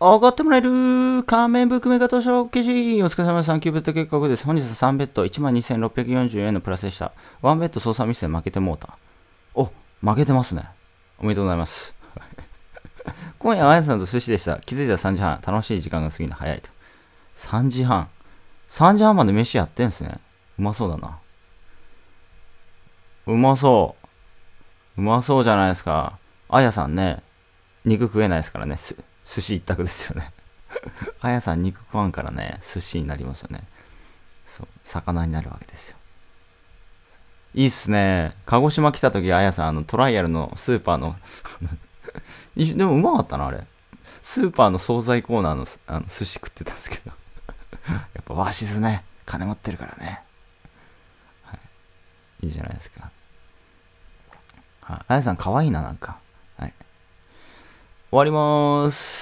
上がってもらえる仮面ブックメーカー投資ロケジお疲れ様です。3級ベッド結画です。本日は3ベッド12,640円のプラスでした。1ベッド操作ミスで負けてもうた。お、負けてますね。おめでとうございます。今夜はあやさんと寿司でした。気づいたら3時半。楽しい時間が過ぎるの早いと。3時半。3時半まで飯やってんすね。うまそうだな。うまそう。うまそうじゃないですか。あやさんね、肉食えないですからね。寿司一択ですよねあやさん肉食わんからね、寿司になりますよね。そう、魚になるわけですよ。いいっすね。鹿児島来た時、あやさん、あの、トライアルのスーパーの でもうまかったな、あれ。スーパーの惣菜コーナーのあの寿司食ってたんですけど やっぱわしずね、金持ってるからね。はい。いいじゃないですか。はい。あやさん、かわいいな、なんか。はい。終わりまーす。